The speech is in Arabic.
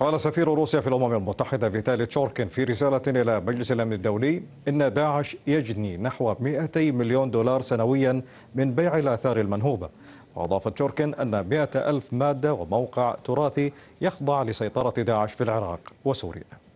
قال سفير روسيا في الأمم المتحدة فيتالي تشوركن في رسالة إلى مجلس الأمن الدولي إن داعش يجني نحو 200 مليون دولار سنويا من بيع الآثار المنهوبة وأضاف تشوركن أن 100 ألف مادة وموقع تراثي يخضع لسيطرة داعش في العراق وسوريا